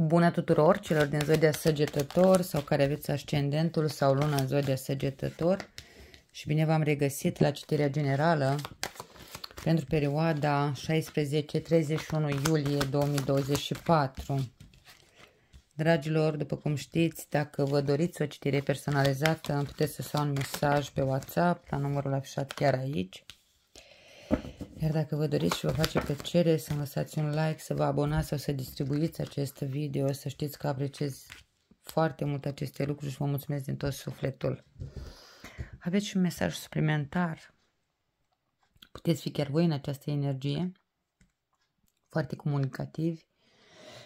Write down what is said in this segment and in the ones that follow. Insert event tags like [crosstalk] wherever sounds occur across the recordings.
Bună tuturor celor din Zodia Săgetător sau care aveți ascendentul sau luna în Zodia Săgetător și bine v-am regăsit la citirea generală pentru perioada 16-31 iulie 2024. Dragilor, după cum știți, dacă vă doriți o citire personalizată, puteți să sau un mesaj pe WhatsApp la numărul afișat chiar aici. Iar dacă vă doriți și vă face plăcere să lăsați un like, să vă abonați sau să distribuiți acest video, să știți că apreciez foarte mult aceste lucruri și vă mulțumesc din tot sufletul. Aveți și un mesaj suplimentar. Puteți fi chiar voi în această energie, foarte comunicativi,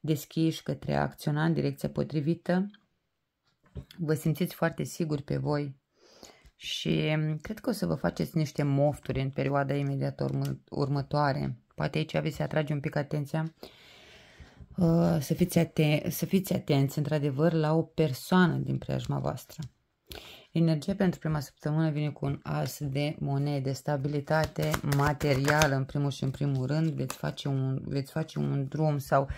deschiși către a acționa în direcția potrivită. Vă simțiți foarte siguri pe voi, și mm, cred că o să vă faceți niște mofturi în perioada imediat urmă următoare. Poate aici aveți să atrage un pic atenția. Uh, să fiți, aten- să fiți atenți, într-adevăr, la o persoană din preajma voastră. Energie pentru prima săptămână vine cu un as de monede, stabilitate materială în primul și în primul rând, veți face un, veți face un drum sau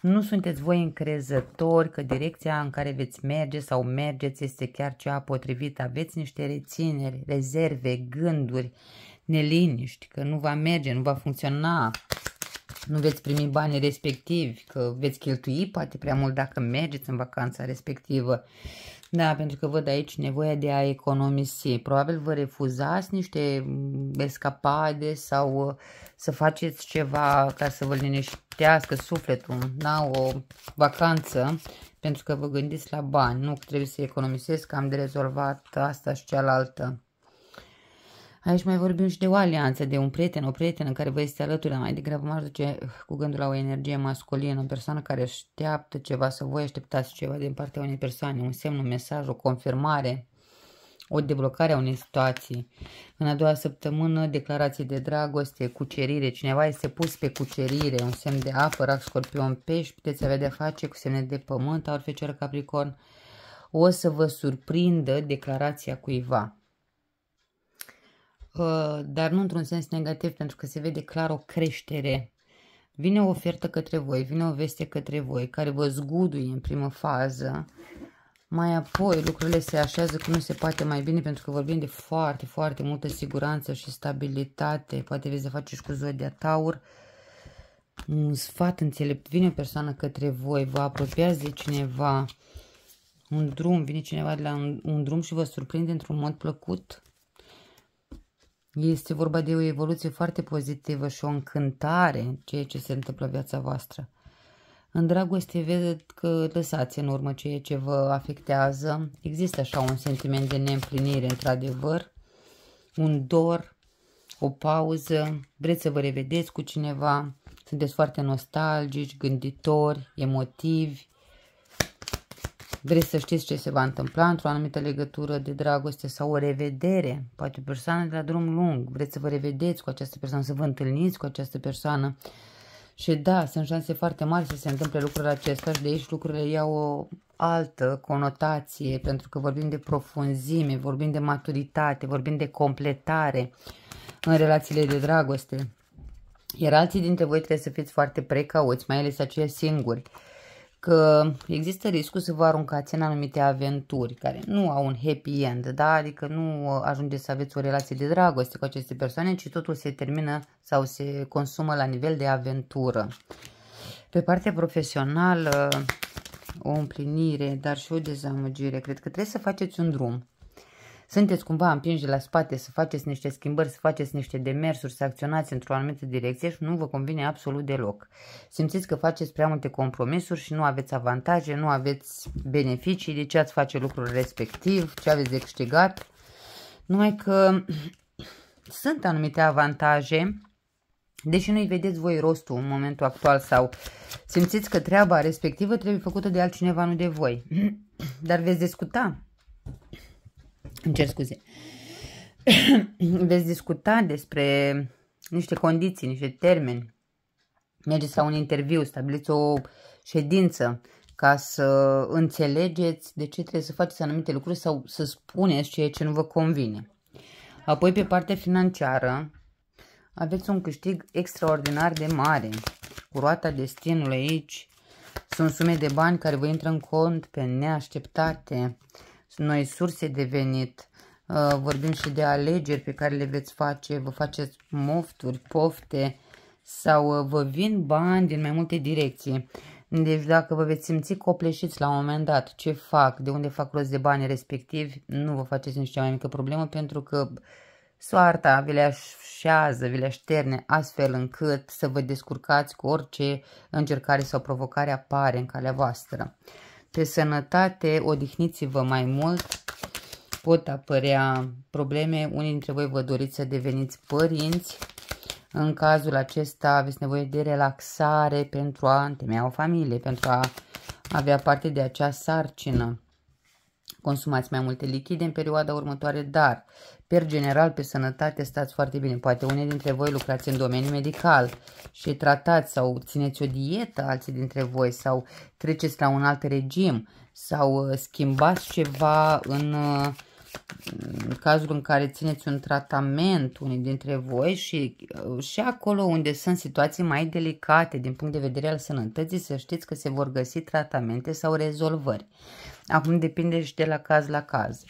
nu sunteți voi încrezători că direcția în care veți merge sau mergeți este chiar cea potrivită, aveți niște rețineri, rezerve, gânduri, neliniști, că nu va merge, nu va funcționa, nu veți primi banii respectivi, că veți cheltui poate prea mult dacă mergeți în vacanța respectivă da, pentru că văd aici nevoia de a economisi. Probabil vă refuzați niște mm, escapade sau uh, să faceți ceva ca să vă liniștească sufletul, da? o vacanță, pentru că vă gândiți la bani. Nu, trebuie să economisesc, că am de rezolvat asta și cealaltă. Aici mai vorbim și de o alianță, de un prieten, o prietenă care vă este alături, mai degrabă m-aș duce uh, cu gândul la o energie masculină, o persoană care așteaptă ceva să voi așteptați ceva din partea unei persoane, un semn, un mesaj, o confirmare, o deblocare a unei situații. În a doua săptămână, declarații de dragoste, cucerire, cineva este pus pe cucerire, un semn de apă, rac, scorpion, pești, puteți avea de-a face cu semne de pământ, aur, fecioară, capricorn, o să vă surprindă declarația cuiva dar nu într-un sens negativ, pentru că se vede clar o creștere. Vine o ofertă către voi, vine o veste către voi, care vă zguduie în primă fază. Mai apoi lucrurile se așează cum nu se poate mai bine, pentru că vorbim de foarte, foarte multă siguranță și stabilitate. Poate vezi să face cu Zodia Taur. Un sfat înțelept, vine o persoană către voi, vă apropiați de cineva, un drum, vine cineva de la un, un drum și vă surprinde într-un mod plăcut este vorba de o evoluție foarte pozitivă și o încântare în ceea ce se întâmplă în viața voastră. În dragoste vedeți că lăsați în urmă ceea ce vă afectează. Există așa un sentiment de neîmplinire, într-adevăr, un dor, o pauză, vreți să vă revedeți cu cineva, sunteți foarte nostalgici, gânditori, emotivi, Vreți să știți ce se va întâmpla într-o anumită legătură de dragoste sau o revedere, poate o persoană de la drum lung, vreți să vă revedeți cu această persoană, să vă întâlniți cu această persoană. Și da, sunt șanse foarte mari să se întâmple lucrurile acesta și de aici lucrurile iau o altă conotație, pentru că vorbim de profunzime, vorbim de maturitate, vorbim de completare în relațiile de dragoste. Iar alții dintre voi trebuie să fiți foarte precauți, mai ales aceia singuri că există riscul să vă aruncați în anumite aventuri care nu au un happy end, da? adică nu uh, ajungeți să aveți o relație de dragoste cu aceste persoane, ci totul se termină sau se consumă la nivel de aventură. Pe partea profesională, o împlinire, dar și o dezamăgire. Cred că trebuie să faceți un drum sunteți cumva împinși de la spate să faceți niște schimbări, să faceți niște demersuri, să acționați într-o anumită direcție și nu vă convine absolut deloc. Simțiți că faceți prea multe compromisuri și nu aveți avantaje, nu aveți beneficii de ce ați face lucrul respectiv, ce aveți de câștigat. Numai că [clears throat] sunt anumite avantaje Deși nu-i vedeți voi rostul în momentul actual sau simțiți că treaba respectivă trebuie făcută de altcineva, nu de voi. [clears throat] Dar veți discuta îmi cer scuze, [coughs] veți discuta despre niște condiții, niște termeni, mergeți la un interviu, stabiliți o ședință ca să înțelegeți de ce trebuie să faceți anumite lucruri sau să spuneți ceea ce nu vă convine. Apoi, pe partea financiară, aveți un câștig extraordinar de mare. Cu roata destinului aici sunt sume de bani care vă intră în cont pe neașteptate noi surse de venit, uh, vorbim și de alegeri pe care le veți face, vă faceți mofturi, pofte sau uh, vă vin bani din mai multe direcții. Deci dacă vă veți simți copleșiți la un moment dat, ce fac, de unde fac rost de bani respectivi, nu vă faceți nici cea mai mică problemă pentru că soarta vi le așează, vi le așterne astfel încât să vă descurcați cu orice încercare sau provocare apare în calea voastră pe sănătate, odihniți-vă mai mult, pot apărea probleme. Unii dintre voi vă doriți să deveniți părinți. În cazul acesta aveți nevoie de relaxare pentru a întemeia o familie, pentru a avea parte de acea sarcină consumați mai multe lichide în perioada următoare, dar, per general, pe sănătate stați foarte bine. Poate unii dintre voi lucrați în domeniul medical și tratați sau țineți o dietă alții dintre voi sau treceți la un alt regim sau uh, schimbați ceva în, uh, în cazul în care țineți un tratament unii dintre voi și, uh, și acolo unde sunt situații mai delicate din punct de vedere al sănătății, să știți că se vor găsi tratamente sau rezolvări. Acum depinde și de la caz la caz.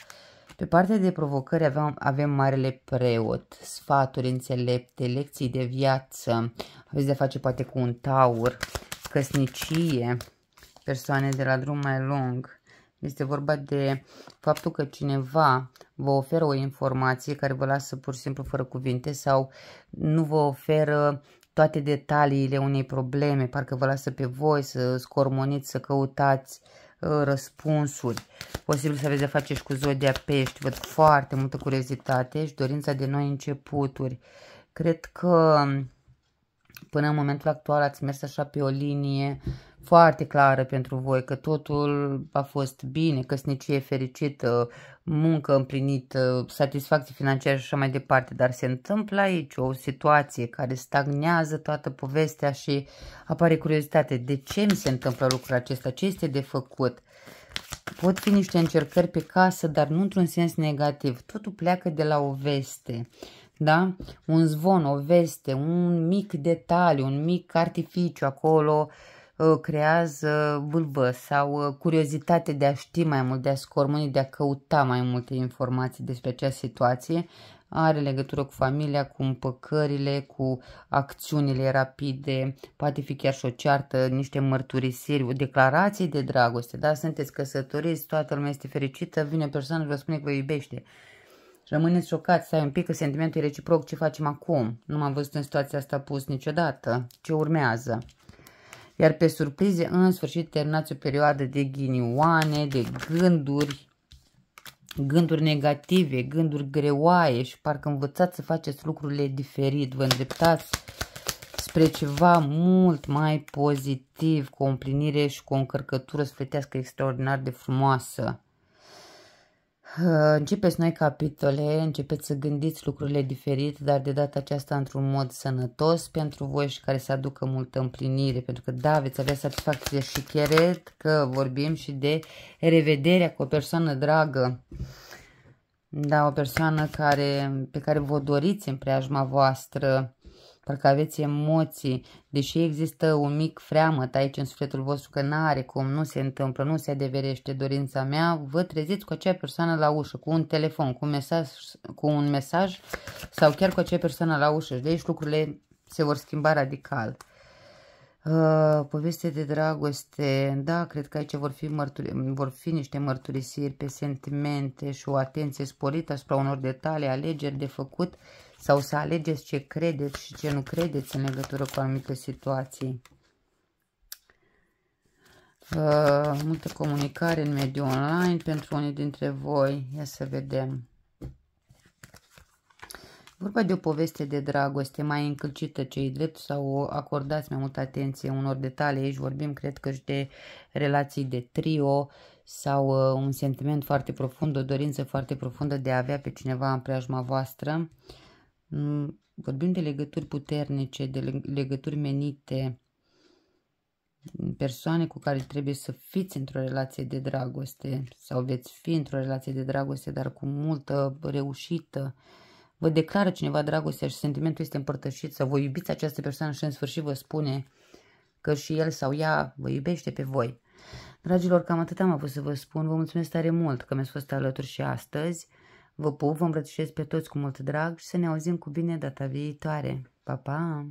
Pe partea de provocări avem, avem marele preot, sfaturi înțelepte, lecții de viață, aveți de face poate cu un taur, căsnicie, persoane de la drum mai lung. Este vorba de faptul că cineva vă oferă o informație care vă lasă pur și simplu fără cuvinte sau nu vă oferă toate detaliile unei probleme, parcă vă lasă pe voi să scormoniți, să căutați Uh, răspunsuri. Posibil să aveți de face și cu zodia pești. Văd foarte multă curiozitate și dorința de noi începuturi. Cred că până în momentul actual ați mers așa pe o linie uh, foarte clară pentru voi, că totul a fost bine, căsnicie fericită, muncă împlinită, satisfacție financiară și așa mai departe, dar se întâmplă aici o situație care stagnează toată povestea și apare curiozitate. De ce mi se întâmplă lucrul acesta? Ce este de făcut? Pot fi niște încercări pe casă, dar nu într-un sens negativ. Totul pleacă de la o veste da? un zvon, o veste, un mic detaliu, un mic artificiu acolo Ă, creează vâlvă sau ă, curiozitate de a ști mai mult, de a scormâni, de a căuta mai multe informații despre acea situație, are legătură cu familia, cu împăcările, cu acțiunile rapide, poate fi chiar și o ceartă, niște mărturisiri, o declarație de dragoste, da? Sunteți căsătoriți, toată lumea este fericită, vine o persoană și vă spune că vă iubește. Rămâneți șocați, stai un pic că sentimentul e reciproc, ce facem acum? Nu m-am văzut în situația asta pus niciodată. Ce urmează? Iar pe surprize, în sfârșit, terminați o perioadă de ghinioane, de gânduri, gânduri negative, gânduri greoaie și parcă învățați să faceți lucrurile diferit, vă îndreptați spre ceva mult mai pozitiv, cu o împlinire și cu o încărcătură sfletească extraordinar de frumoasă. Începeți noi capitole, începeți să gândiți lucrurile diferit, dar de data aceasta într-un mod sănătos pentru voi și care să aducă multă împlinire, pentru că da, veți avea satisfacție și chiar că vorbim și de revederea cu o persoană dragă, da, o persoană care, pe care vă doriți în preajma voastră, parcă aveți emoții, deși există un mic freamăt aici în sufletul vostru că n-are cum, nu se întâmplă, nu se adeverește dorința mea, vă treziți cu acea persoană la ușă, cu un telefon, cu un mesaj, cu un mesaj sau chiar cu acea persoană la ușă. Deci lucrurile se vor schimba radical. Uh, poveste de dragoste, da, cred că aici vor fi, mărturi, vor fi niște mărturisiri pe sentimente și o atenție sporită asupra unor detalii, alegeri de făcut. Uh, sau să alegeți ce credeți și ce nu credeți în legătură cu anumite situații. Uh, multă comunicare în mediul online pentru unii dintre voi. Ia să vedem. Vorba de o poveste de dragoste mai încălcită cei drept sau acordați mai multă atenție unor detalii. Aici vorbim, cred că și de relații de trio sau uh, un sentiment foarte profund, o dorință foarte profundă de a avea pe cineva în preajma voastră. Uh, vorbim de legături puternice, de legături menite, persoane cu care trebuie să fiți într-o relație de dragoste sau veți fi într-o relație de dragoste, dar cu multă reușită. Vă declară cineva dragostea și sentimentul este împărtășit sau vă iubiți această persoană și în sfârșit vă spune că și el sau ea vă iubește pe voi. Dragilor, cam atât am avut să vă spun. Vă mulțumesc tare mult că mi-ați fost alături și astăzi. Vă pup, vă îmbrățișez pe toți cu mult drag și să ne auzim cu bine data viitoare. Pa, pa!